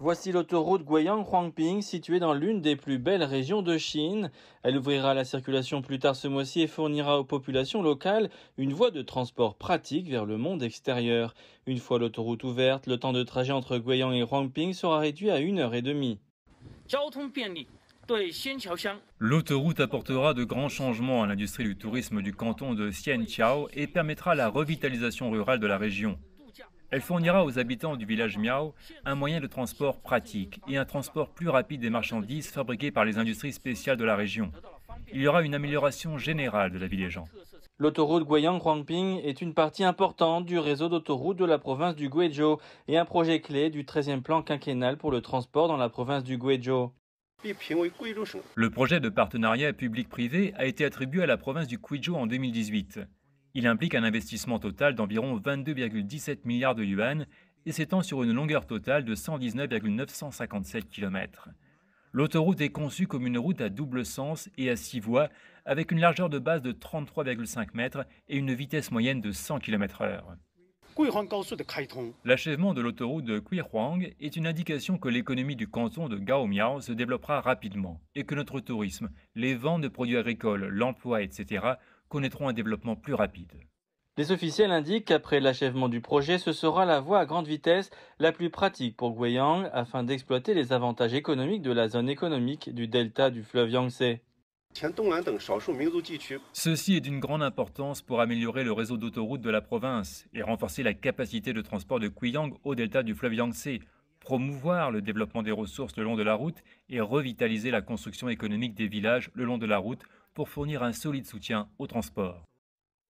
Voici l'autoroute guiyang huangping située dans l'une des plus belles régions de Chine. Elle ouvrira la circulation plus tard ce mois-ci et fournira aux populations locales une voie de transport pratique vers le monde extérieur. Une fois l'autoroute ouverte, le temps de trajet entre Guiyang et Huangping sera réduit à une heure et demie. L'autoroute apportera de grands changements à l'industrie du tourisme du canton de Xianqiao et permettra la revitalisation rurale de la région. Elle fournira aux habitants du village Miao un moyen de transport pratique et un transport plus rapide des marchandises fabriquées par les industries spéciales de la région. Il y aura une amélioration générale de la vie des gens. L'autoroute Guiyang-Huangping est une partie importante du réseau d'autoroutes de la province du Guizhou et un projet clé du 13e plan quinquennal pour le transport dans la province du Guizhou. Le projet de partenariat public-privé a été attribué à la province du Guizhou en 2018. Il implique un investissement total d'environ 22,17 milliards de yuan et s'étend sur une longueur totale de 119,957 km. L'autoroute est conçue comme une route à double sens et à six voies, avec une largeur de base de 33,5 mètres et une vitesse moyenne de 100 km/h. L'achèvement de l'autoroute de Guihuang est une indication que l'économie du canton de Gaomiao se développera rapidement et que notre tourisme, les ventes de produits agricoles, l'emploi, etc., connaîtront un développement plus rapide. Les officiels indiquent qu'après l'achèvement du projet, ce sera la voie à grande vitesse la plus pratique pour Guiyang afin d'exploiter les avantages économiques de la zone économique du delta du fleuve Yangtze. Ceci est d'une grande importance pour améliorer le réseau d'autoroutes de la province et renforcer la capacité de transport de Guiyang au delta du fleuve Yangtze, promouvoir le développement des ressources le long de la route et revitaliser la construction économique des villages le long de la route pour fournir un solide soutien au transport.